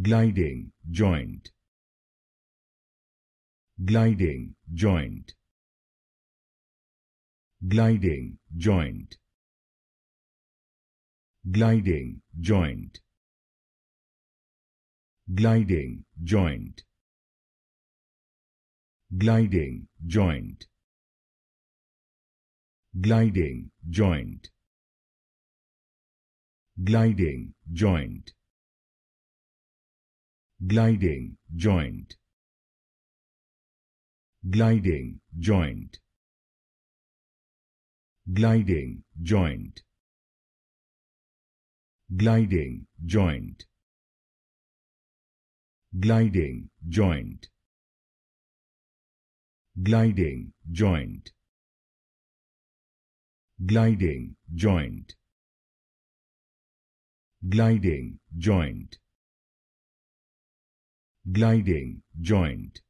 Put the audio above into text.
gliding, joint, gliding, joint, gliding, joint, gliding, joint, gliding, joint, gliding, joint, gliding, joint, gliding, joint gliding joint gliding joint gliding joint gliding joint gliding joint gliding joint gliding joint gliding joint gliding, joint.